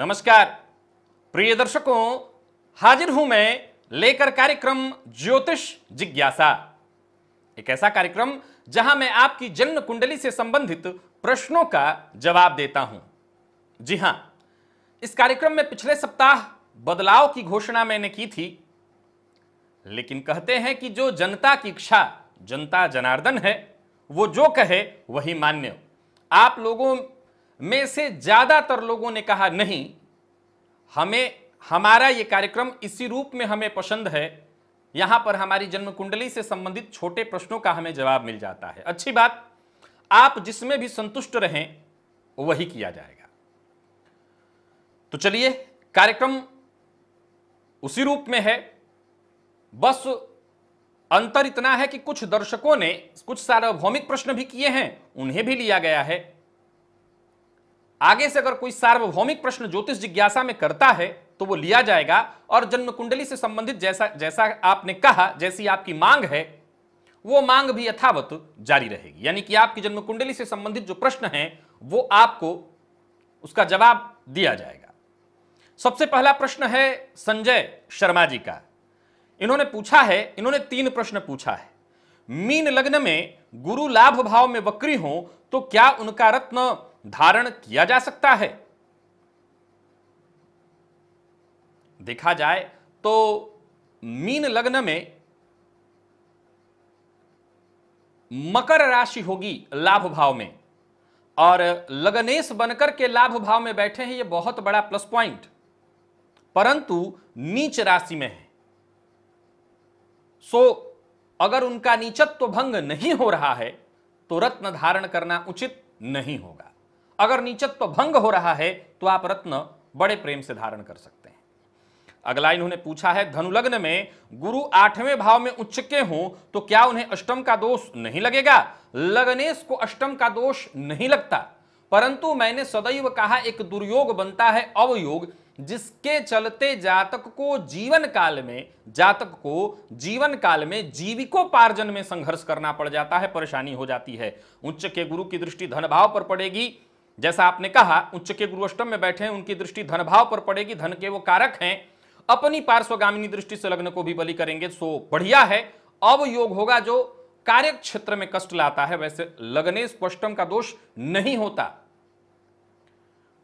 नमस्कार प्रिय दर्शकों हाजिर हूं मैं लेकर कार्यक्रम ज्योतिष जिज्ञासा एक ऐसा कार्यक्रम जहां मैं आपकी जन्म कुंडली से संबंधित प्रश्नों का जवाब देता हूं जी हां इस कार्यक्रम में पिछले सप्ताह बदलाव की घोषणा मैंने की थी लेकिन कहते हैं कि जो जनता की इच्छा जनता जनार्दन है वो जो कहे वही मान्य आप लोगों में से ज्यादातर लोगों ने कहा नहीं हमें हमारा ये कार्यक्रम इसी रूप में हमें पसंद है यहां पर हमारी जन्म कुंडली से संबंधित छोटे प्रश्नों का हमें जवाब मिल जाता है अच्छी बात आप जिसमें भी संतुष्ट रहें वही किया जाएगा तो चलिए कार्यक्रम उसी रूप में है बस अंतर इतना है कि कुछ दर्शकों ने कुछ सार्वभौमिक प्रश्न भी किए हैं उन्हें भी लिया गया है आगे से अगर कोई सार्वभौमिक प्रश्न ज्योतिष जिज्ञासा में करता है तो वो लिया जाएगा और जन्म कुंडली से संबंधित जैसा जैसा आपने कहा जैसी आपकी मांग है वो मांग भी यथावत जारी रहेगी यानी कि आपकी जन्म कुंडली से संबंधित जो प्रश्न है वो आपको उसका जवाब दिया जाएगा सबसे पहला प्रश्न है संजय शर्मा जी का इन्होंने पूछा है इन्होंने तीन प्रश्न पूछा है मीन लग्न में गुरु लाभ भाव में वक्री हो तो क्या उनका रत्न धारण किया जा सकता है देखा जाए तो मीन लग्न में मकर राशि होगी लाभ भाव में और लगनेश बनकर के लाभ भाव में बैठे हैं यह बहुत बड़ा प्लस पॉइंट परंतु नीच राशि में है सो अगर उनका नीचत्व तो भंग नहीं हो रहा है तो रत्न धारण करना उचित नहीं होगा अगर नीचत्व भंग हो रहा है तो आप रत्न बड़े प्रेम से धारण कर सकते हैं अगला इन्होंने पूछा है धनुलग्न में गुरु आठवें भाव में उच्च के हों तो क्या उन्हें अष्टम का दोष नहीं लगेगा लगनेश को अष्टम का दोष नहीं लगता परंतु मैंने सदैव कहा एक दुर्योग बनता है अवयोग जिसके चलते जातक को जीवन काल में जातक को जीवन काल में जीविकोपार्जन में संघर्ष करना पड़ जाता है परेशानी हो जाती है उच्च के गुरु की दृष्टि धन भाव पर पड़ेगी जैसा आपने कहा उच्च के गुरुअष्टम में बैठे उनकी दृष्टि धन भाव पर पड़ेगी धन के वो कारक हैं अपनी पार्श्वगामिनी दृष्टि से लग्न को भी बलि करेंगे सो बढ़िया है अब योग होगा जो कार्य क्षेत्र में कष्ट लाता है वैसे लगने स्पष्टम का दोष नहीं होता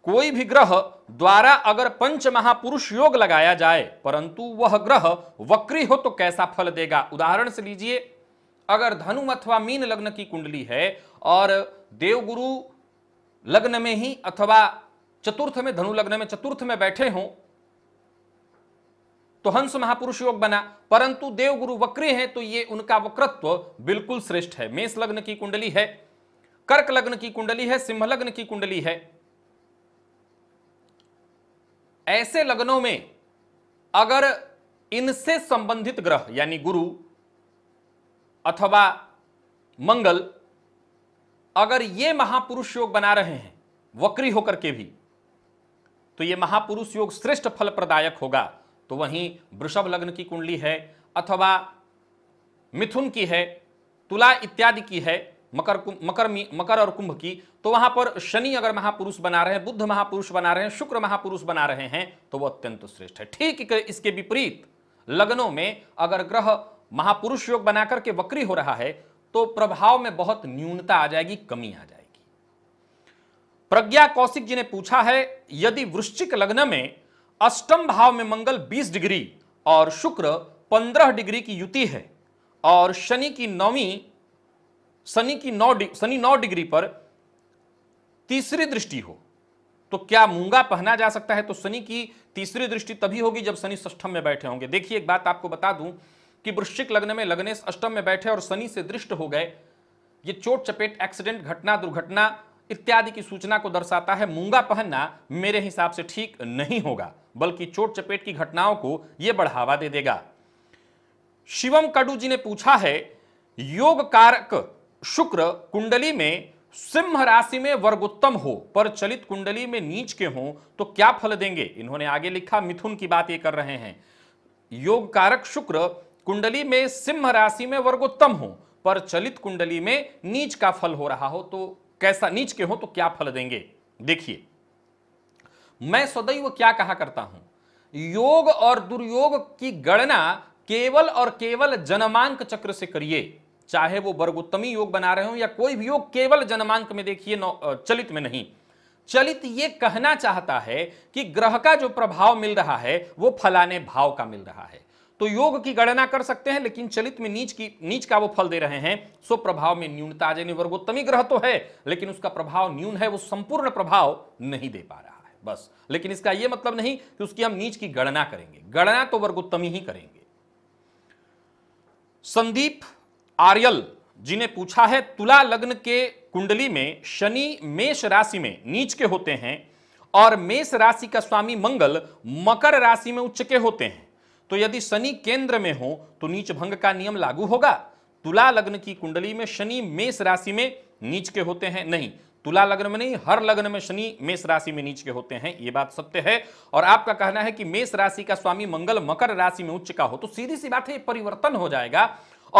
कोई भी ग्रह द्वारा अगर पंच महापुरुष योग लगाया जाए परंतु वह ग्रह वक्री हो तो कैसा फल देगा उदाहरण से लीजिए अगर धनु अथवा मीन लग्न की कुंडली है और देवगुरु लग्न में ही अथवा चतुर्थ में धनु लग्न में चतुर्थ में बैठे हों तो हंस महापुरुष योग बना परंतु देवगुरु वक्रे हैं तो ये उनका वक्रत्व बिल्कुल श्रेष्ठ है मेष लग्न की कुंडली है कर्क लग्न की कुंडली है सिंह लग्न की कुंडली है ऐसे लग्नों में अगर इनसे संबंधित ग्रह यानी गुरु अथवा मंगल अगर ये महापुरुष योग बना रहे हैं वक्री होकर के भी तो ये महापुरुष योग श्रेष्ठ फल प्रदायक होगा तो वहीं वृषभ लग्न की कुंडली है अथवा मिथुन की है तुला इत्यादि की है मकर मकर मकर और कुंभ की तो वहां पर शनि अगर महापुरुष बना रहे हैं बुद्ध महापुरुष बना रहे हैं शुक्र महापुरुष बना रहे हैं तो वह अत्यंत श्रेष्ठ है ठीक इसके विपरीत लग्नों में अगर ग्रह महापुरुष योग बनाकर के वक्री हो रहा है तो प्रभाव में बहुत न्यूनता आ जाएगी कमी आ जाएगी प्रज्ञा कौशिक जी ने पूछा है यदि वृश्चिक लग्न में अष्टम भाव में मंगल 20 डिग्री और शुक्र 15 डिग्री की युति है और शनि की नौवीं शनि की नौ शनि नौ डिग्री पर तीसरी दृष्टि हो तो क्या मूंगा पहना जा सकता है तो शनि की तीसरी दृष्टि तभी होगी जब शनि ष्ठम में बैठे होंगे देखिए एक बात आपको बता दूं कि वृश्चिक लग्न में लग्नेश अष्टम में बैठे और शनि से दृष्ट हो गए ये चोट चपेट एक्सीडेंट घटना दुर्घटना इत्यादि की सूचना को दर्शाता है मूंगा पहनना मेरे हिसाब से ठीक नहीं होगा बल्कि चोट चपेट की घटनाओं को यह बढ़ावा दे देगा शिवम कडू जी ने पूछा है योग कारक शुक्र कुंडली में सिंह राशि में वर्गोत्तम हो पर चलित कुंडली में नीच के हो तो क्या फल देंगे इन्होंने आगे लिखा मिथुन की बात ये कर रहे हैं योग कारक शुक्र कुंडली में सिंह राशि में वर्गोत्तम हो पर चलित कुंडली में नीच का फल हो रहा हो तो कैसा नीच के हो तो क्या फल देंगे देखिए मैं सदैव क्या कहा करता हूं योग और दुर्योग की गणना केवल और केवल जनमांक चक्र से करिए चाहे वो वर्गोत्तमी योग बना रहे हो या कोई भी योग केवल जनमांक में देखिए चलित में नहीं चलित ये कहना चाहता है कि ग्रह का जो प्रभाव मिल रहा है वो फलाने भाव का मिल रहा है तो योग की गणना कर सकते हैं लेकिन चलित में नीच की नीच का वो फल दे रहे हैं सो प्रभाव में न्यूनता यानी वर्गोत्तमी ग्रह तो है लेकिन उसका प्रभाव न्यून है वो संपूर्ण प्रभाव नहीं दे पा रहा है बस लेकिन इसका यह मतलब नहीं कि उसकी हम नीच की गणना करेंगे गणना तो वर्गोत्तमी ही करेंगे संदीप आर्यल जी ने पूछा है तुला लग्न के कुंडली में शनि मेष राशि में नीच के होते हैं और मेष राशि का स्वामी मंगल मकर राशि में उच्च के होते हैं तो यदि शनि केंद्र में हो तो नीच भंग का नियम लागू होगा तुला लग्न की कुंडली में शनि मेष राशि में नीच के होते हैं नहीं तुला लग्न में नहीं हर लग्न में शनि मेष राशि में नीच के होते हैं यह बात सत्य है और आपका कहना है कि मेष राशि का स्वामी मंगल मकर राशि में उच्च का हो तो सीधी सी बात है परिवर्तन हो जाएगा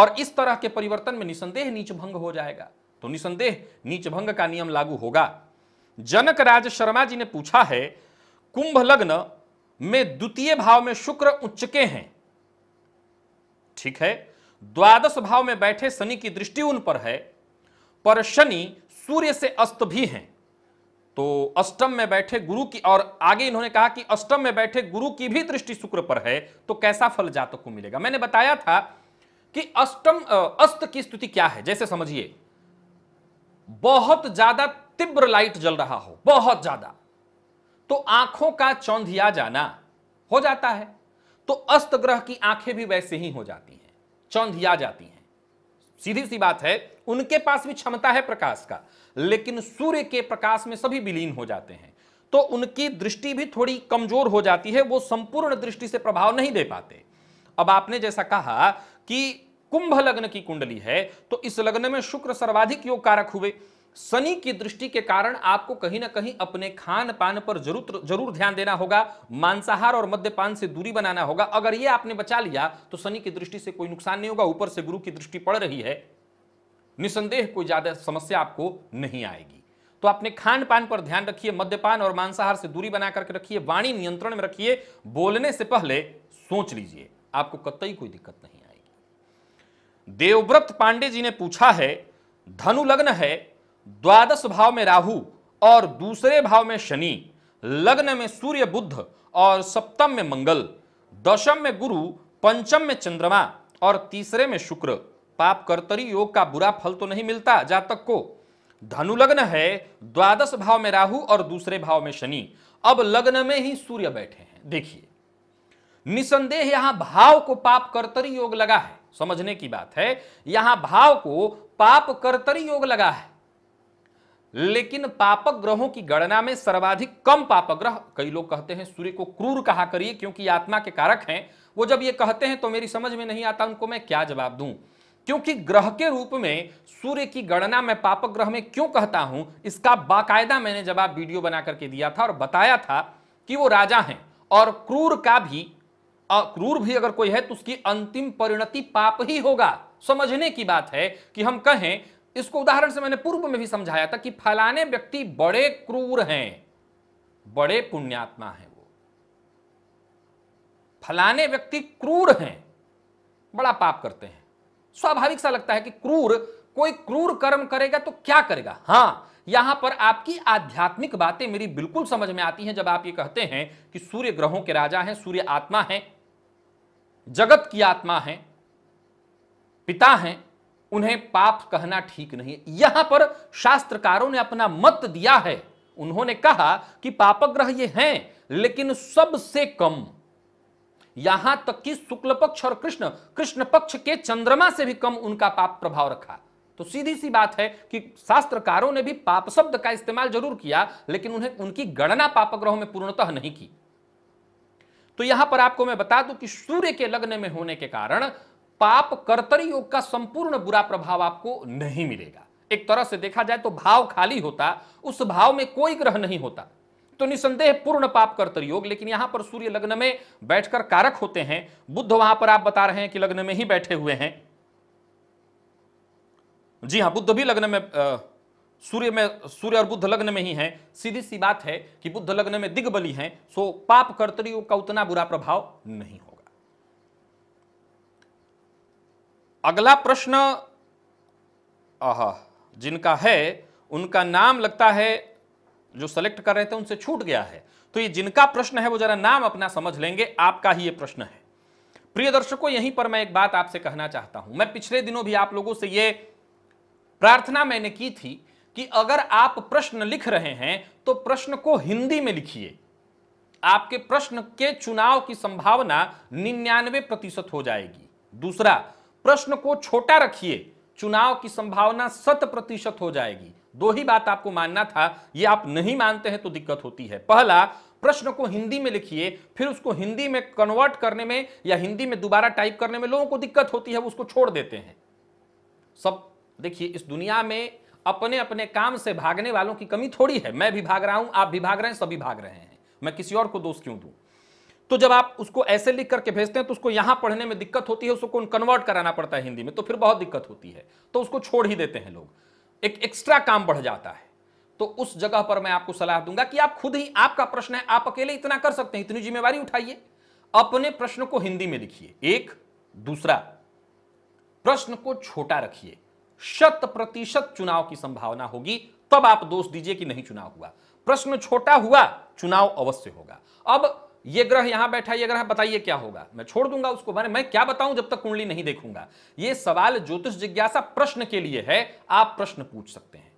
और इस तरह के परिवर्तन में निसंदेह नीच भंग हो जाएगा तो निसंदेह नीच भंग का नियम लागू होगा जनक राज शर्मा जी ने पूछा है कुंभ लग्न में द्वितीय भाव में शुक्र उच्च के हैं ठीक है द्वादश भाव में बैठे शनि की दृष्टि उन पर है पर शनि सूर्य से अस्त भी हैं तो अष्टम में बैठे गुरु की और आगे इन्होंने कहा कि अष्टम में बैठे गुरु की भी दृष्टि शुक्र पर है तो कैसा फल जातक को मिलेगा मैंने बताया था कि अष्टम अस्त की स्थिति क्या है जैसे समझिए बहुत ज्यादा तीव्र लाइट जल रहा हो बहुत ज्यादा तो आंखों का चौंधिया जाना हो जाता है तो अस्त ग्रह की आंखें भी वैसे ही हो जाती हैं चौंधिया जाती हैं सीधी सी बात है उनके पास भी क्षमता है प्रकाश का लेकिन सूर्य के प्रकाश में सभी विलीन हो जाते हैं तो उनकी दृष्टि भी थोड़ी कमजोर हो जाती है वो संपूर्ण दृष्टि से प्रभाव नहीं दे पाते अब आपने जैसा कहा कि कुंभ लग्न की कुंडली है तो इस लग्न में शुक्र सर्वाधिक योग कारक हुए शनि की दृष्टि के कारण आपको कहीं ना कहीं अपने खान पान पर जरूर जरूर ध्यान देना होगा मांसाहार और मद्यपान से दूरी बनाना होगा अगर ये आपने बचा लिया तो शनि की दृष्टि से कोई नुकसान नहीं होगा ऊपर से गुरु की दृष्टि पड़ रही है निसंदेह कोई ज्यादा समस्या आपको नहीं आएगी तो अपने खान पान पर ध्यान रखिए मद्यपान और मांसाहार से दूरी बना करके रखिए वाणी नियंत्रण में रखिए बोलने से पहले सोच लीजिए आपको कतई कोई दिक्कत नहीं आएगी देवव्रत पांडे जी ने पूछा है धनु लग्न है द्वादश भाव में राहु और दूसरे भाव में शनि लग्न में सूर्य बुद्ध और सप्तम में मंगल दशम में गुरु पंचम में चंद्रमा और तीसरे में शुक्र पाप कर्तरी योग का बुरा फल तो नहीं मिलता जातक को धनु लग्न है द्वादश भाव में राहु और दूसरे भाव में शनि अब लग्न में ही सूर्य बैठे हैं देखिए निसंदेह यहां भाव को पाप कर्तरी योग लगा है समझने की बात है यहां भाव को पाप कर्तरी योग लगा है लेकिन पापक ग्रहों की गणना में सर्वाधिक कम पापक ग्रह कई लोग कहते हैं सूर्य को क्रूर कहा करिए क्योंकि आत्मा के कारक हैं वो जब ये कहते हैं तो मेरी समझ में नहीं आता उनको मैं क्या जवाब दूं क्योंकि ग्रह के रूप में सूर्य की गणना में पापक ग्रह में क्यों कहता हूं इसका बाकायदा मैंने जवाब वीडियो बना करके दिया था और बताया था कि वो राजा हैं और क्रूर का भी क्रूर भी अगर कोई है तो उसकी अंतिम परिणति पाप ही होगा समझने की बात है कि हम कहें इसको उदाहरण से मैंने पूर्व में भी समझाया था कि फलाने व्यक्ति बड़े क्रूर हैं बड़े पुण्यात्मा हैं वो फलाने व्यक्ति क्रूर हैं बड़ा पाप करते हैं स्वाभाविक सा लगता है कि क्रूर कोई क्रूर कर्म करेगा तो क्या करेगा हां यहां पर आपकी आध्यात्मिक बातें मेरी बिल्कुल समझ में आती हैं जब आप ये कहते हैं कि सूर्य ग्रहों के राजा हैं सूर्य आत्मा है जगत की आत्मा है पिता हैं उन्हें पाप कहना ठीक नहीं है यहां पर शास्त्रकारों ने अपना मत दिया है उन्होंने कहा कि पापग्रह ये हैं लेकिन सबसे कम यहां तक कि शुक्ल पक्ष और कृष्ण कृष्ण पक्ष के चंद्रमा से भी कम उनका पाप प्रभाव रखा तो सीधी सी बात है कि शास्त्रकारों ने भी पाप शब्द का इस्तेमाल जरूर किया लेकिन उन्हें उनकी गणना पापग्रहों में पूर्णतः नहीं की तो यहां पर आपको मैं बता दूं कि सूर्य के लग्न में होने के कारण पाप कर्तर योग का संपूर्ण बुरा प्रभाव आपको नहीं मिलेगा एक तरह से देखा जाए तो भाव खाली होता उस भाव में कोई ग्रह नहीं होता तो निसंदेह पूर्ण पाप कर्तर योग लेकिन यहां पर सूर्य लग्न में बैठकर कारक होते हैं बुद्ध वहां पर आप बता रहे हैं कि लग्न में ही बैठे हुए हैं जी हां बुद्ध भी लग्न में सूर्य में सूर्य और बुद्ध लग्न में ही हैं सीधी सी बात है कि बुद्ध लग्न में दिग्बली हैं सो पाप कर्तरी योग का उतना बुरा प्रभाव नहीं होगा अगला प्रश्न आह जिनका है उनका नाम लगता है जो सेलेक्ट कर रहे थे उनसे छूट गया है तो ये जिनका प्रश्न है वो जरा नाम अपना समझ लेंगे आपका ही ये प्रश्न है प्रिय दर्शकों यहीं पर मैं एक बात आपसे कहना चाहता हूं मैं पिछले दिनों भी आप लोगों से ये प्रार्थना मैंने की थी कि अगर आप प्रश्न लिख रहे हैं तो प्रश्न को हिंदी में लिखिए आपके प्रश्न के चुनाव की संभावना निन्यानवे प्रतिशत हो जाएगी दूसरा प्रश्न को छोटा रखिए चुनाव की संभावना शत प्रतिशत हो जाएगी दो ही बात आपको मानना था ये आप नहीं मानते हैं तो दिक्कत होती है पहला प्रश्न को हिंदी में लिखिए फिर उसको हिंदी में कन्वर्ट करने में या हिंदी में दोबारा टाइप करने में लोगों को दिक्कत होती है वो उसको छोड़ देते हैं सब देखिए इस दुनिया में अपने अपने काम से भागने वालों की कमी थोड़ी है मैं भी भाग रहा हूं आप भी भाग रहे हैं सभी भाग रहे हैं मैं किसी और को दोष क्यों दूं तो जब आप उसको ऐसे लिख करके भेजते हैं तो उसको यहां पढ़ने में दिक्कत होती है उसको कन्वर्ट कराना पड़ता है हिंदी में तो फिर बहुत दिक्कत होती है तो उसको छोड़ ही देते हैं लोग एक एक्स्ट्रा काम बढ़ जाता है तो उस जगह पर मैं आपको सलाह दूंगा कि आप खुद ही आपका प्रश्न है आप अकेले इतना कर सकते हैं इतनी जिम्मेवारी उठाइए अपने प्रश्न को हिंदी में लिखिए एक दूसरा प्रश्न को छोटा रखिए शत प्रतिशत चुनाव की संभावना होगी तब आप दोष दीजिए कि नहीं चुनाव हुआ प्रश्न छोटा हुआ चुनाव अवश्य होगा अब ये ग्रह यहां बैठा ये ग्रह बताइए क्या होगा मैं छोड़ दूंगा उसको मैंने मैं क्या बताऊं जब तक कुंडली नहीं देखूंगा ये सवाल ज्योतिष जिज्ञासा प्रश्न के लिए है आप प्रश्न पूछ सकते हैं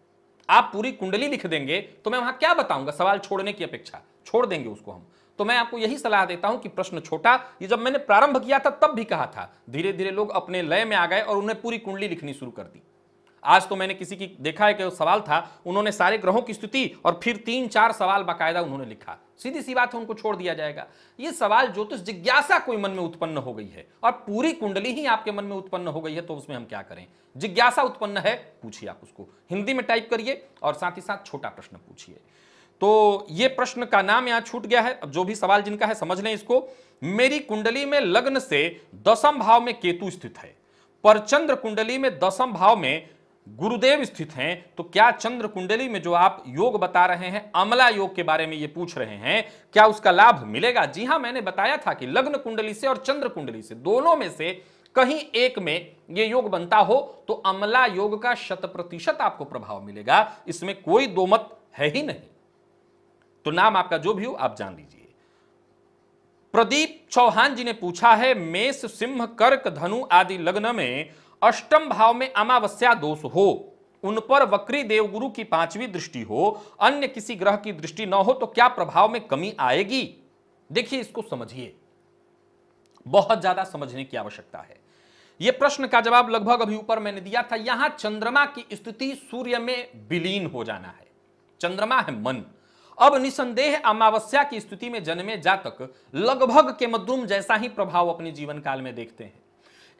आप पूरी कुंडली लिख देंगे तो मैं वहां क्या बताऊंगा सवाल छोड़ने की अपेक्षा छोड़ देंगे उसको हम तो मैं आपको यही सलाह देता हूं कि प्रश्न छोटा ये जब मैंने प्रारंभ किया था तब भी कहा था धीरे धीरे लोग अपने लय में आ गए और उन्हें पूरी कुंडली लिखनी शुरू कर दी आज तो मैंने किसी की देखा है कि सवाल था उन्होंने सारे ग्रहों की स्थिति और फिर तीन चार सवाल बाकायदा उन्होंने लिखा सीधी सी बात है उनको छोड़ दिया जाएगा ये सवाल ज्योतिष जिज्ञासा कोई मन में उत्पन्न हो गई है और पूरी कुंडली ही आपके मन में उत्पन्न हो गई है तो उसमें हम क्या करें जिज्ञासा उत्पन्न है पूछिए आप उसको हिंदी में टाइप करिए और साथ ही साथ छोटा प्रश्न पूछिए तो ये प्रश्न का नाम यहाँ छूट गया है अब जो भी सवाल जिनका है समझ लें इसको मेरी कुंडली में लग्न से दसम भाव में केतु स्थित है पर चंद्र कुंडली में दसम भाव में गुरुदेव स्थित हैं तो क्या चंद्र कुंडली में जो आप योग बता रहे हैं अमला योग के बारे में ये पूछ रहे हैं क्या उसका लाभ मिलेगा जी हाँ मैंने बताया था कि लग्न कुंडली से और चंद्र कुंडली से दोनों में से कहीं एक में ये योग बनता हो तो अमला योग का शत प्रतिशत आपको प्रभाव मिलेगा इसमें कोई दो मत है ही नहीं तो नाम आपका जो भी हो आप जान लीजिए प्रदीप चौहान जी ने पूछा है मेष सिंह कर्क धनु आदि लग्न में अष्टम भाव में अमावस्या दोष हो उन पर वक्री देवगुरु की पांचवी दृष्टि हो अन्य किसी ग्रह की दृष्टि न हो तो क्या प्रभाव में कमी आएगी देखिए इसको समझिए बहुत ज्यादा समझने की आवश्यकता है यह प्रश्न का जवाब लगभग अभी ऊपर मैंने दिया था यहां चंद्रमा की स्थिति सूर्य में विलीन हो जाना है चंद्रमा है मन अब निसंदेह अमावस्या की स्थिति में जन्मे जातक लगभग के मद्रुम जैसा ही प्रभाव अपने जीवन काल में देखते हैं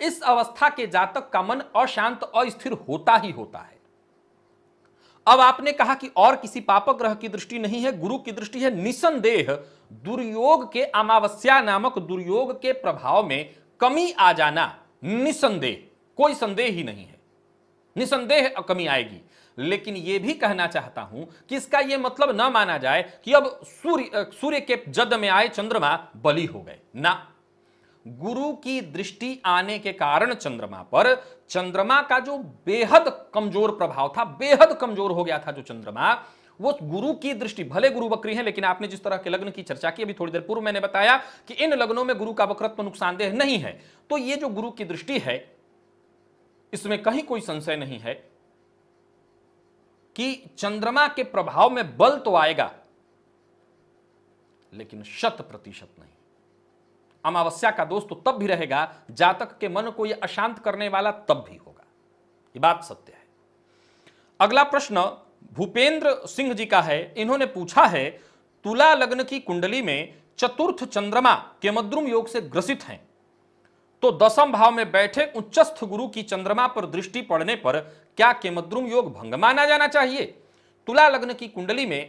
इस अवस्था के जातक का मन अशांत अस्थिर होता ही होता है अब आपने कहा कि और किसी पापक ग्रह की दृष्टि नहीं है गुरु की दृष्टि है निसंदेह दुर्योग के अमावस्या नामक दुर्योग के प्रभाव में कमी आ जाना निसंदेह कोई संदेह ही नहीं है निसंदेह कमी आएगी लेकिन यह भी कहना चाहता हूं कि इसका यह मतलब न माना जाए कि अब सूर्य सूर्य के जद में आए चंद्रमा बलि हो गए ना गुरु की दृष्टि आने के कारण चंद्रमा पर चंद्रमा का जो बेहद कमजोर प्रभाव था बेहद कमजोर हो गया था जो चंद्रमा वो गुरु की दृष्टि भले गुरु बकरी है लेकिन आपने जिस तरह के लग्न की चर्चा की अभी थोड़ी देर पूर्व मैंने बताया कि इन लग्नों में गुरु का वक्रत्व नुकसानदेह नहीं है तो ये जो गुरु की दृष्टि है इसमें कहीं कोई संशय नहीं है कि चंद्रमा के प्रभाव में बल तो आएगा लेकिन शत प्रतिशत नहीं अमावस्या का दोष तो तब भी रहेगा जातक के मन को यह अशांत करने वाला तब भी होगा ये बात सत्य है अगला प्रश्न भूपेंद्र सिंह जी का है इन्होंने पूछा है तुला लग्न की कुंडली में चतुर्थ चंद्रमा के मद्रुम योग से ग्रसित हैं तो दसम भाव में बैठे उच्चस्थ गुरु की चंद्रमा पर दृष्टि पड़ने पर क्या केमद्रुम योग भंग माना जाना चाहिए तुला लग्न की कुंडली में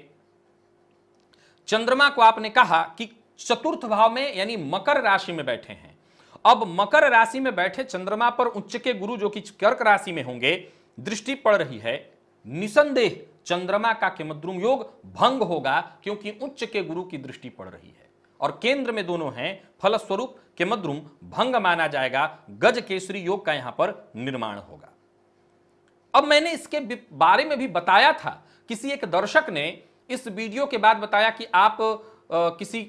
चंद्रमा को आपने कहा कि चतुर्थ भाव में यानी मकर राशि में बैठे हैं अब मकर राशि में बैठे चंद्रमा पर उच्च के गुरु जो कि कर्क राशि में होंगे दृष्टि पड़ रही है निसंदेह चंद्रमा का केमद्रुम योग भंग होगा क्योंकि उच्च के गुरु की दृष्टि पड़ रही है और केंद्र में दोनों हैं फलस्वरूप केमद्रुम भंग माना जाएगा गज केसरी योग का यहां पर निर्माण होगा अब मैंने इसके बारे में भी बताया था किसी एक दर्शक ने इस वीडियो के बाद बताया कि आप किसी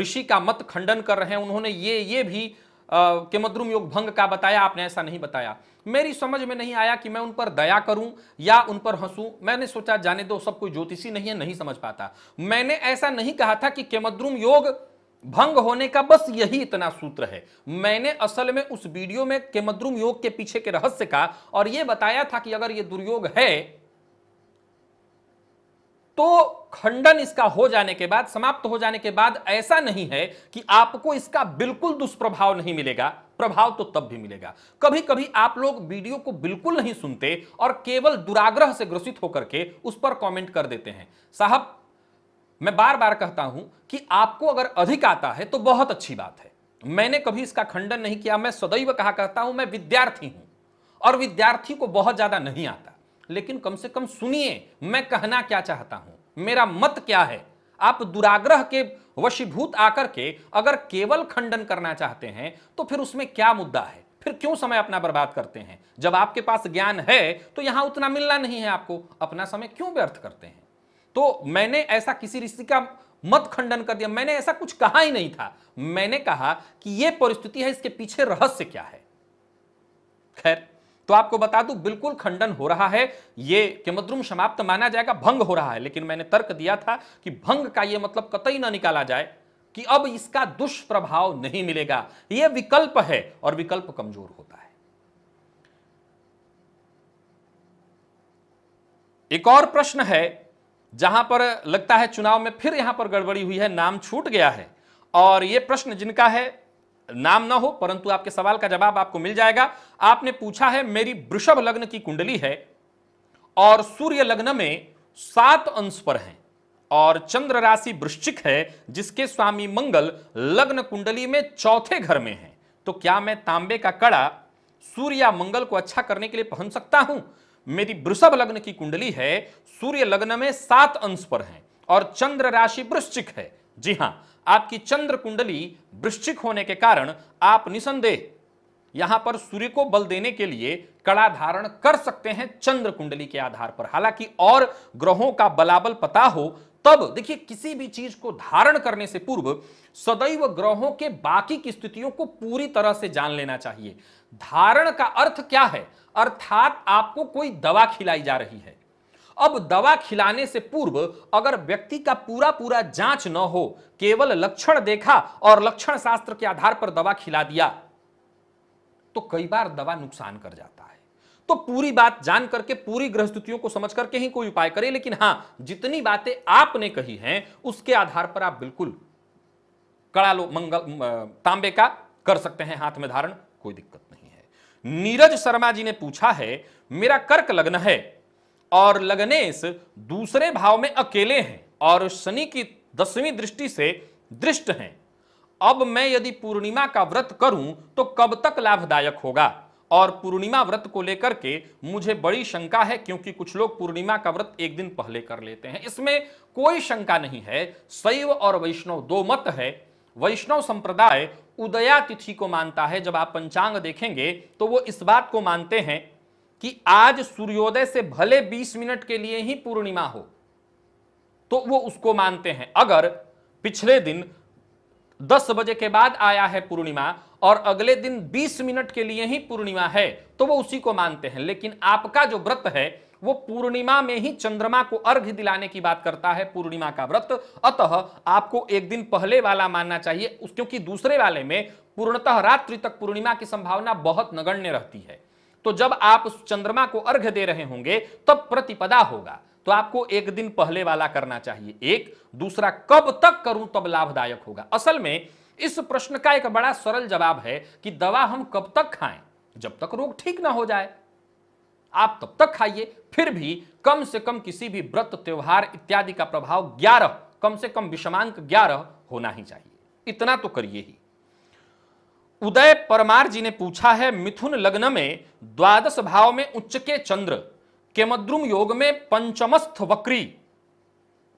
ऋषि का मत खंडन कर रहे हैं उन्होंने ये ये भी केमद्रुम योग भंग का बताया आपने ऐसा नहीं बताया मेरी समझ में नहीं आया कि मैं उन पर दया करूं या उन पर हंसूं मैंने सोचा जाने दो सब कोई ज्योतिषी नहीं है नहीं समझ पाता मैंने ऐसा नहीं कहा था कि केमद्रुम योग भंग होने का बस यही इतना सूत्र है मैंने असल में उस वीडियो में केमद्रुम योग के पीछे के रहस्य का और यह बताया था कि अगर यह दुर्योग है तो खंडन इसका हो जाने के बाद समाप्त हो जाने के बाद ऐसा नहीं है कि आपको इसका बिल्कुल दुष्प्रभाव नहीं मिलेगा प्रभाव तो तब भी मिलेगा कभी कभी आप लोग वीडियो को बिल्कुल नहीं सुनते और केवल दुराग्रह से ग्रसित होकर के उस पर कमेंट कर देते हैं साहब मैं बार बार कहता हूं कि आपको अगर अधिक आता है तो बहुत अच्छी बात है मैंने कभी इसका खंडन नहीं किया मैं सदैव कहा कहता हूं मैं विद्यार्थी हूं और विद्यार्थी को बहुत ज्यादा नहीं आता लेकिन कम से कम सुनिए मैं कहना क्या चाहता हूं मेरा मत क्या है आप दुराग्रह के वशीभूत आकर के अगर केवल खंडन करना चाहते हैं तो फिर उसमें क्या मुद्दा है फिर क्यों समय अपना बर्बाद करते हैं जब आपके पास ज्ञान है तो यहां उतना मिलना नहीं है आपको अपना समय क्यों व्यर्थ करते हैं तो मैंने ऐसा किसी ऋषि का मत खंडन कर दिया मैंने ऐसा कुछ कहा ही नहीं था मैंने कहा कि यह परिस्थिति है इसके पीछे रहस्य क्या है खैर तो आपको बता दूं बिल्कुल खंडन हो रहा है ये किमद्रुम समाप्त माना जाएगा भंग हो रहा है लेकिन मैंने तर्क दिया था कि भंग का यह मतलब कतई ना निकाला जाए कि अब इसका दुष्प्रभाव नहीं मिलेगा यह विकल्प है और विकल्प कमजोर होता है एक और प्रश्न है जहां पर लगता है चुनाव में फिर यहां पर गड़बड़ी हुई है नाम छूट गया है और यह प्रश्न जिनका है नाम ना हो परंतु आपके सवाल का जवाब आपको मिल जाएगा आपने पूछा है मेरी वृषभ लग्न की कुंडली है और सूर्य लग्न में सात अंश पर हैं और चंद्र राशि वृश्चिक है जिसके स्वामी मंगल लग्न कुंडली में चौथे घर में है तो क्या मैं तांबे का कड़ा सूर्य मंगल को अच्छा करने के लिए पहन सकता हूं मेरी वृषभ लग्न की कुंडली है सूर्य लग्न में सात अंश पर है और चंद्र राशि वृश्चिक है जी हां आपकी चंद्र कुंडली वृश्चिक होने के कारण आप निसंदेह यहां पर सूर्य को बल देने के लिए कड़ा धारण कर सकते हैं चंद्र कुंडली के आधार पर हालांकि और ग्रहों का बलाबल पता हो तब देखिए किसी भी चीज को धारण करने से पूर्व सदैव ग्रहों के बाकी की स्थितियों को पूरी तरह से जान लेना चाहिए धारण का अर्थ क्या है अर्थात आपको कोई दवा खिलाई जा रही है अब दवा खिलाने से पूर्व अगर व्यक्ति का पूरा पूरा जांच न हो केवल लक्षण देखा और लक्षण शास्त्र के आधार पर दवा खिला दिया तो कई बार दवा नुकसान कर जाता है तो पूरी बात जान करके पूरी गृहस्थितियों को समझ करके ही कोई उपाय करे लेकिन हां जितनी बातें आपने कही हैं उसके आधार पर आप बिल्कुल कड़ा लो मंगल तांबे का कर सकते हैं हाथ में धारण कोई दिक्कत नहीं है नीरज शर्मा जी ने पूछा है मेरा कर्क लग्न है और लगनेश दूसरे भाव में अकेले हैं और शनि की दसवीं दृष्टि से दृष्ट हैं अब मैं यदि पूर्णिमा का व्रत करूं तो कब तक लाभदायक होगा और पूर्णिमा व्रत को लेकर के मुझे बड़ी शंका है क्योंकि कुछ लोग पूर्णिमा का व्रत एक दिन पहले कर लेते हैं इसमें कोई शंका नहीं है शैव और वैष्णव दो मत है वैष्णव संप्रदाय उदया तिथि को मानता है जब आप पंचांग देखेंगे तो वो इस बात को मानते हैं कि आज सूर्योदय से भले 20 मिनट के लिए ही पूर्णिमा हो तो वो उसको मानते हैं अगर पिछले दिन 10 बजे के बाद आया है पूर्णिमा और अगले दिन 20 मिनट के लिए ही पूर्णिमा है तो वो उसी को मानते हैं लेकिन आपका जो व्रत है वो पूर्णिमा में ही चंद्रमा को अर्घ्य दिलाने की बात करता है पूर्णिमा का व्रत अतः आपको एक दिन पहले वाला मानना चाहिए क्योंकि दूसरे वाले में पूर्णतः रात्रि तक पूर्णिमा की संभावना बहुत नगण्य रहती है तो जब आप चंद्रमा को अर्घ्य दे रहे होंगे तब प्रतिपदा होगा तो आपको एक दिन पहले वाला करना चाहिए एक दूसरा कब तक करूं तब लाभदायक होगा असल में इस प्रश्न का एक बड़ा सरल जवाब है कि दवा हम कब तक खाएं जब तक रोग ठीक ना हो जाए आप तब तक खाइए फिर भी कम से कम किसी भी व्रत त्योहार इत्यादि का प्रभाव ग्यारह कम से कम विषमांक ग्यारह होना ही चाहिए इतना तो करिए ही उदय परमार जी ने पूछा है मिथुन लग्न में द्वादश भाव में उच्च के चंद्र केमद्रुम योग में पंचमस्थ वक्री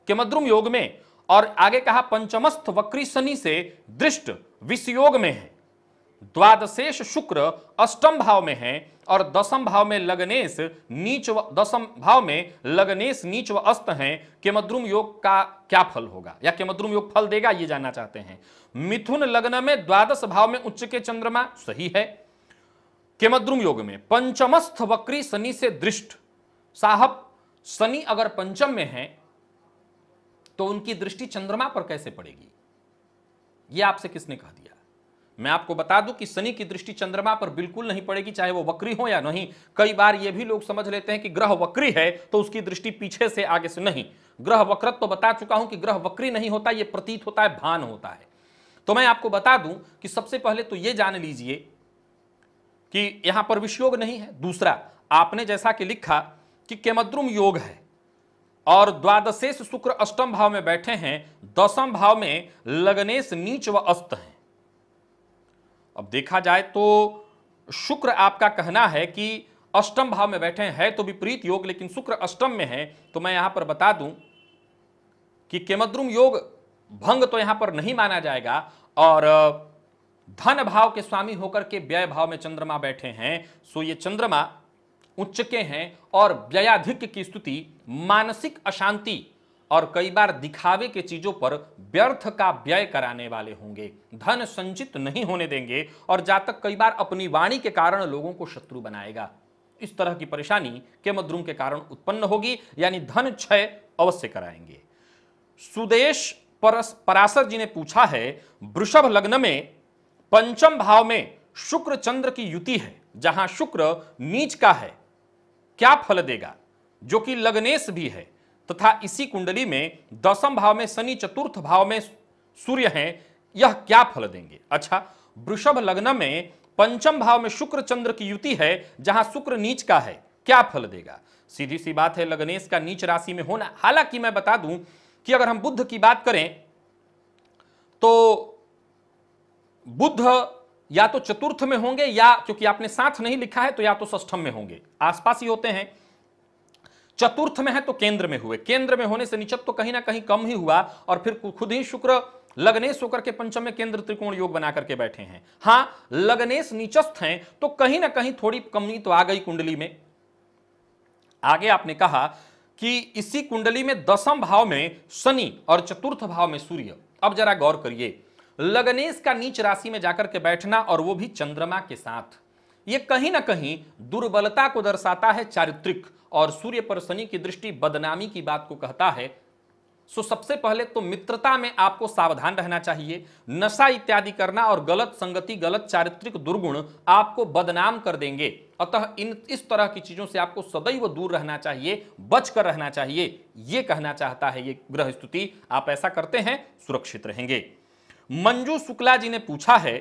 केमद्रुम योग में और आगे कहा पंचमस्थ वक्री शनि से दृष्ट विषयोग में है द्वादशेष शुक्र अष्टम भाव में है और दसम भाव में लग्नेश नीच व दसम भाव में लग्नेश नीच व अस्त हैं केमद्रुम योग का क्या फल होगा या केमद्रुम योग फल देगा ये जानना चाहते हैं मिथुन लग्न में द्वादश भाव में उच्च के चंद्रमा सही है केमद्रुम योग में पंचमस्थ वक्री शनि से दृष्ट साहब शनि अगर पंचम में है तो उनकी दृष्टि चंद्रमा पर कैसे पड़ेगी यह आपसे किसने कह दिया मैं आपको बता दूं कि शनि की दृष्टि चंद्रमा पर बिल्कुल नहीं पड़ेगी चाहे वो वक्री हो या नहीं कई बार ये भी लोग समझ लेते हैं कि ग्रह वक्री है तो उसकी दृष्टि पीछे से आगे से नहीं ग्रह वक्रत तो बता चुका हूं कि ग्रह वक्री नहीं होता ये प्रतीत होता है भान होता है तो मैं आपको बता दूं कि सबसे पहले तो ये जान लीजिए कि यहां पर विषयोग नहीं है दूसरा आपने जैसा कि लिखा कि केमद्रुम योग है और द्वादशेश शुक्र अष्टम भाव में बैठे हैं दसम भाव में लग्नेश नीच व अस्त हैं अब देखा जाए तो शुक्र आपका कहना है कि अष्टम भाव में बैठे हैं तो विपरीत योग लेकिन शुक्र अष्टम में है तो मैं यहां पर बता दूं कि केमद्रुम योग भंग तो यहां पर नहीं माना जाएगा और धन भाव के स्वामी होकर के व्यय भाव में चंद्रमा बैठे हैं सो ये चंद्रमा उच्च के हैं और व्ययाधिक की स्तुति मानसिक अशांति और कई बार दिखावे के चीजों पर व्यर्थ का व्यय कराने वाले होंगे धन संचित नहीं होने देंगे और जातक कई बार अपनी वाणी के कारण लोगों को शत्रु बनाएगा इस तरह की परेशानी के मद्रुम के कारण उत्पन्न होगी यानी धन क्षय अवश्य कराएंगे सुदेश परस पराशर जी ने पूछा है वृषभ लग्न में पंचम भाव में शुक्र चंद्र की युति है जहां शुक्र नीच का है क्या फल देगा जो कि लग्नेश भी है तथा इसी कुंडली में दसम भाव में शनि चतुर्थ भाव में सूर्य हैं यह क्या फल देंगे अच्छा वृषभ लग्न में पंचम भाव में शुक्र चंद्र की युति है जहां शुक्र नीच का है क्या फल देगा सीधी सी बात है लग्नेश का नीच राशि में होना हालांकि मैं बता दूं कि अगर हम बुद्ध की बात करें तो बुद्ध या तो चतुर्थ में होंगे या क्योंकि आपने साथ नहीं लिखा है तो या तो षष्ठम में होंगे आसपास ही होते हैं चतुर्थ में है तो केंद्र में हुए केंद्र में होने से निचत तो कहीं ना कहीं कम ही हुआ और फिर खुद ही शुक्र लग्नेश होकर के पंचम में केंद्र त्रिकोण योग बना करके बैठे हैं हां लगनेश निचस्त हैं तो कहीं ना कहीं थोड़ी कमी तो आ गई कुंडली में आगे आपने कहा कि इसी कुंडली में दसम भाव में शनि और चतुर्थ भाव में सूर्य अब जरा गौर करिए लग्नेश का नीच राशि में जाकर के बैठना और वो भी चंद्रमा के साथ ये कहीं ना कहीं दुर्बलता को दर्शाता है चारित्रिक और सूर्य पर शनि की दृष्टि बदनामी की बात को कहता है सो सबसे पहले तो मित्रता में आपको सावधान रहना चाहिए नशा इत्यादि करना और गलत संगति गलत चारित्रिक दुर्गुण आपको बदनाम कर देंगे अतः इन इस तरह की चीजों से आपको सदैव दूर रहना चाहिए बच कर रहना चाहिए ये कहना चाहता है ये ग्रह स्तुति आप ऐसा करते हैं सुरक्षित रहेंगे मंजू शुक्ला जी ने पूछा है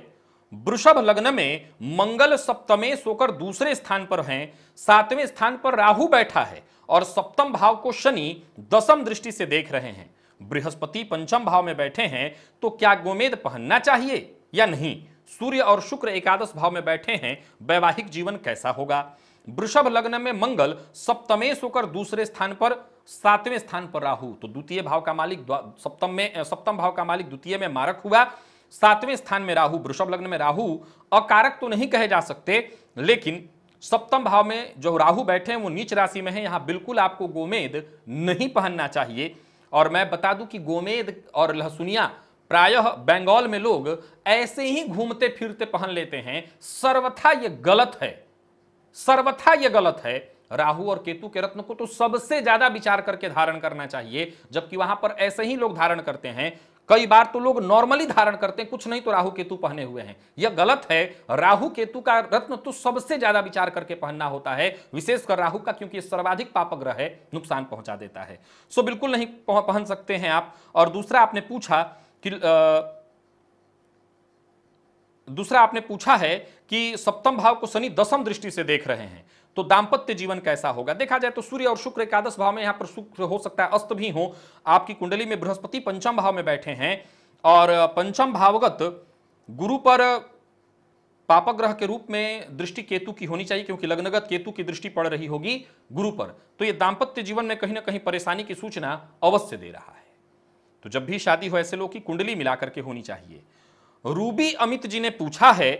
वृषभ लग्न में मंगल सप्तमेश होकर दूसरे स्थान पर हैं सातवें स्थान पर राहु बैठा है और सप्तम भाव को शनि दसम दृष्टि से देख रहे हैं बृहस्पति पंचम भाव में बैठे हैं तो क्या गोमेद पहनना चाहिए या नहीं सूर्य और शुक्र एकादश भाव में बैठे हैं वैवाहिक जीवन कैसा होगा वृषभ लग्न में मंगल सप्तमेश होकर दूसरे स्थान पर सातवें स्थान पर राहु तो द्वितीय भाव का मालिक सप्तम में सप्तम भाव का मालिक द्वितीय में मारक हुआ सातवें स्थान में राहु वृषभ लग्न में राहु अकारक तो नहीं कहे जा सकते लेकिन सप्तम भाव में जो राहु बैठे हैं वो नीच राशि में है यहां बिल्कुल आपको गोमेद नहीं पहनना चाहिए और मैं बता दूं कि गोमेद और लहसुनिया प्रायः बंगाल में लोग ऐसे ही घूमते फिरते पहन लेते हैं सर्वथा ये गलत है सर्वथा ये गलत है राहु और केतु के रत्न को तो सबसे ज्यादा विचार करके धारण करना चाहिए जबकि वहां पर ऐसे ही लोग धारण करते हैं कई बार तो लोग नॉर्मली धारण करते हैं कुछ नहीं तो राहु केतु पहने हुए हैं यह गलत है राहु केतु का रत्न तो सबसे ज्यादा विचार करके पहनना होता है विशेषकर राहु का क्योंकि सर्वाधिक ग्रह है नुकसान पहुंचा देता है सो बिल्कुल नहीं पहन सकते हैं आप और दूसरा आपने पूछा कि आ, दूसरा आपने पूछा है कि सप्तम भाव को शनि दसम दृष्टि से देख रहे हैं तो दाम्पत्य जीवन कैसा होगा देखा जाए तो सूर्य और शुक्र एकादश भाव में यहां पर शुक्र हो सकता है अस्त भी हो आपकी कुंडली में बृहस्पति पंचम भाव में बैठे हैं और पंचम भावगत गुरु पर पापग्रह के रूप में दृष्टि केतु की होनी चाहिए क्योंकि लग्नगत केतु की दृष्टि पड़ रही होगी गुरु पर तो ये दाम्पत्य जीवन में कहीं ना कहीं परेशानी की सूचना अवश्य दे रहा है तो जब भी शादी हो ऐसे लोग की कुंडली मिलाकर के होनी चाहिए रूबी अमित जी ने पूछा है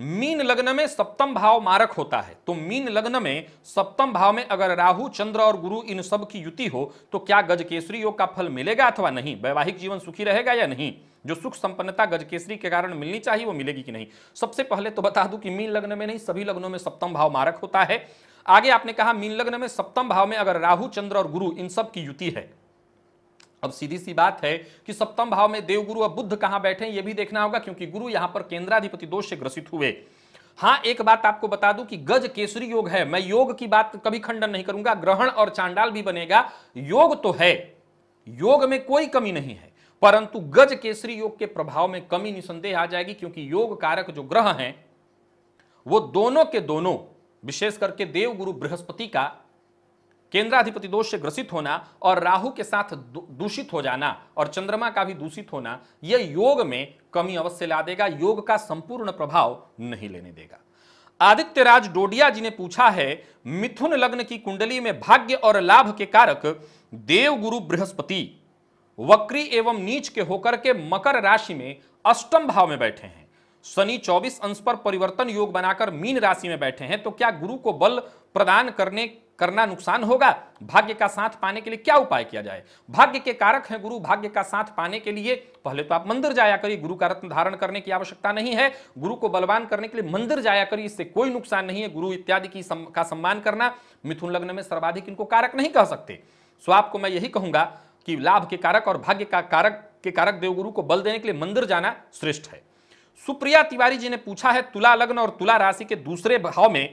मीन लग्न में सप्तम भाव मारक होता है तो मीन लग्न में सप्तम भाव में अगर राहु चंद्र और गुरु इन सब की युति हो तो क्या गज केसरी योग का फल मिलेगा अथवा नहीं वैवाहिक जीवन सुखी रहेगा या नहीं जो सुख संपन्नता गजकेसरी के कारण मिलनी चाहिए वो मिलेगी कि नहीं सबसे पहले तो बता दूं कि मीन लग्न में नहीं सभी लग्नों में सप्तम भाव मारक होता है आगे आपने कहा मीन लग्न में सप्तम भाव में अगर राहु चंद्र और गुरु इन सब की युति है अब सीधी सी बात है कि सप्तम भाव में देवगुरु और बुद्ध कहां बैठे यह भी देखना होगा क्योंकि गुरु यहां पर केंद्राधिपति दोष से ग्रसित हुए हाँ एक बात आपको बता दूं कि गज केसरी योग है मैं योग की बात कभी खंडन नहीं करूंगा ग्रहण और चांडाल भी बनेगा योग तो है योग में कोई कमी नहीं है परंतु गज केसरी योग के प्रभाव में कमी निसंदेह आ जाएगी क्योंकि योग कारक जो ग्रह हैं वो दोनों के दोनों विशेष करके देवगुरु बृहस्पति का केंद्राधिपति दोष से ग्रसित होना और राहु के साथ दूषित हो जाना और चंद्रमा का भी दूषित होना यह योग में कमी अवश्य ला देगा योग का संपूर्ण प्रभाव नहीं लेने देगा आदित्य राज डोडिया जी ने पूछा है मिथुन लग्न की कुंडली में भाग्य और लाभ के कारक देव गुरु बृहस्पति वक्री एवं नीच के होकर के मकर राशि में अष्टम भाव में बैठे हैं शनि 24 अंश पर परिवर्तन योग बनाकर मीन राशि में बैठे हैं तो क्या गुरु को बल प्रदान करने करना नुकसान होगा भाग्य का साथ पाने के लिए क्या उपाय किया जाए भाग्य के कारक हैं गुरु भाग्य का साथ पाने के लिए पहले तो आप मंदिर जाया करिए गुरु का रत्न धारण करने की आवश्यकता नहीं है गुरु को बलवान करने के लिए मंदिर जाया करिए इससे कोई नुकसान नहीं है गुरु इत्यादि की सम, का सम्मान करना मिथुन लग्न में सर्वाधिक इनको कारक नहीं कह सकते सो आपको मैं यही कहूंगा कि लाभ के कारक और भाग्य का कारक के कारक देवगुरु को बल देने के लिए मंदिर जाना श्रेष्ठ है सुप्रिया तिवारी जी ने पूछा है तुला लग्न और तुला राशि के दूसरे भाव में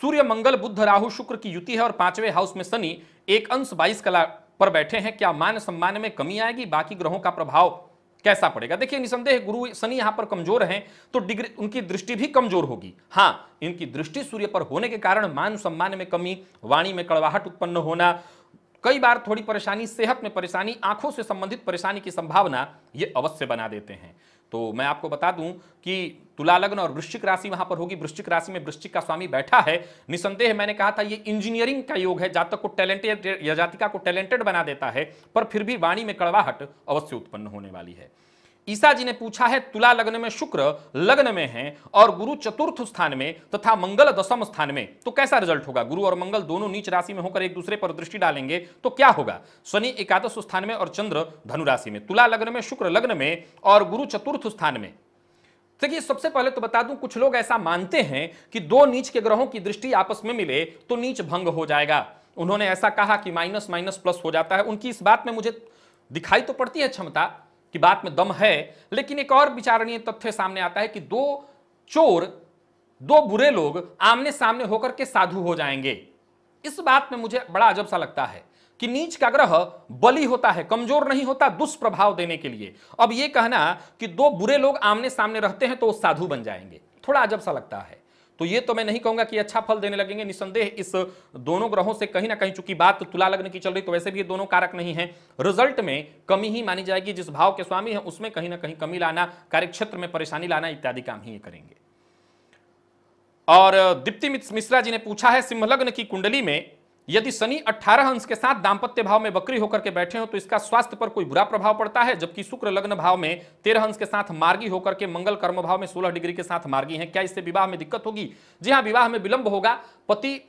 सूर्य मंगल बुद्ध राहु शुक्र की युति है और पांचवें हाउस में शनि एक अंश बाईस कला पर बैठे हैं क्या मान सम्मान में कमी आएगी बाकी ग्रहों का प्रभाव कैसा पड़ेगा देखिए निसंदेह गुरु शनि यहां पर कमजोर हैं तो डिग्री उनकी दृष्टि भी कमजोर होगी हाँ इनकी दृष्टि सूर्य पर होने के कारण मान सम्मान में कमी वाणी में कड़वाहट उत्पन्न होना कई बार थोड़ी परेशानी सेहत में परेशानी आंखों से संबंधित परेशानी की संभावना ये अवश्य बना देते हैं तो मैं आपको बता दूं कि तुला लग्न और वृश्चिक राशि वहां पर होगी वृश्चिक राशि में वृश्चिक का स्वामी बैठा है निसंदेह मैंने कहा था ये इंजीनियरिंग का योग है जातक को टैलेंटेड या जातिका को टैलेंटेड बना देता है पर फिर भी वाणी में कड़वाहट अवश्य उत्पन्न होने वाली है ईसा जी ने पूछा है तुला लग्न में शुक्र लग्न में है और गुरु चतुर्थ स्थान में तथा मंगल दसम स्थान में तो कैसा रिजल्ट होगा गुरु और मंगल दोनों नीच राशि में होकर एक दूसरे पर दृष्टि डालेंगे तो क्या होगा शनि एकादश स्थान में और चंद्र धनुराशि में तुला लग्न में शुक्र लग्न में और गुरु चतुर्थ स्थान में देखिए सबसे पहले तो बता दूं कुछ लोग ऐसा मानते हैं कि दो नीच के ग्रहों की दृष्टि आपस में मिले तो नीच भंग हो जाएगा उन्होंने ऐसा कहा कि माइनस माइनस प्लस हो जाता है उनकी इस बात में मुझे दिखाई तो पड़ती है क्षमता की बात में दम है लेकिन एक और विचारणीय तथ्य सामने आता है कि दो चोर दो बुरे लोग आमने सामने होकर के साधु हो जाएंगे इस बात में मुझे बड़ा अजब सा लगता है कि नीच का ग्रह बली होता है कमजोर नहीं होता दुष्प्रभाव देने के लिए अब यह कहना कि दो बुरे लोग आमने सामने रहते हैं तो वो साधु बन जाएंगे थोड़ा अजब सा लगता है तो ये तो मैं नहीं कहूंगा कि अच्छा फल देने लगेंगे निसंदेह इस दोनों ग्रहों से कहीं ना कहीं चूंकि बात तुला लग्न की चल रही तो वैसे भी ये दोनों कारक नहीं है रिजल्ट में कमी ही मानी जाएगी जिस भाव के स्वामी है उसमें कहीं ना कहीं कमी लाना कार्यक्षेत्र में परेशानी लाना इत्यादि काम ही ये करेंगे और दीप्ति मिश्रा जी ने पूछा है सिंहलग्न की कुंडली में यदि शनि 18 अंश के साथ दाम्पत्य भाव में बकरी होकर के बैठे हो तो इसका स्वास्थ्य पर कोई बुरा प्रभाव पड़ता है जबकि शुक्र लग्न भाव में तेरह अंश के साथ मार्गी होकर के मंगल कर्म भाव में 16 डिग्री के साथ मार्गी हैं क्या इससे विवाह में दिक्कत होगी जी हाँ विवाह में विलंब होगा पति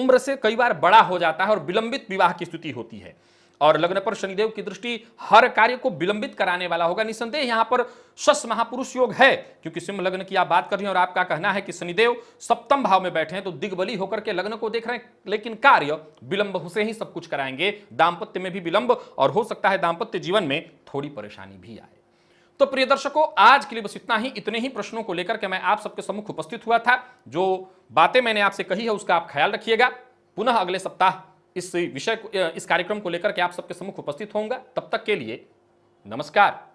उम्र से कई बार बड़ा हो जाता है और विलंबित विवाह की स्थिति होती है और लग्न पर शनिदेव की दृष्टि हर कार्य को विलंबित कराने वाला होगा निसंदेह यहां पर स्वस्थ महापुरुष योग है क्योंकि सिंह लग्न की आप बात कर रही हैं और आपका कहना है कि शनिदेव सप्तम भाव में बैठे हैं तो दिग्बली होकर के लग्न को देख रहे हैं लेकिन कार्य विलंब से ही सब कुछ कराएंगे दाम्पत्य में भी विलंब और हो सकता है दाम्पत्य जीवन में थोड़ी परेशानी भी आए तो प्रिय दर्शकों आज के लिए बस इतना ही इतने ही प्रश्नों को लेकर के मैं आप सबके सम्मुख उपस्थित हुआ था जो बातें मैंने आपसे कही है उसका आप ख्याल रखिएगा पुनः अगले सप्ताह इस विषय इस कार्यक्रम को लेकर के आप सबके सम्मुख उपस्थित होऊंगा तब तक के लिए नमस्कार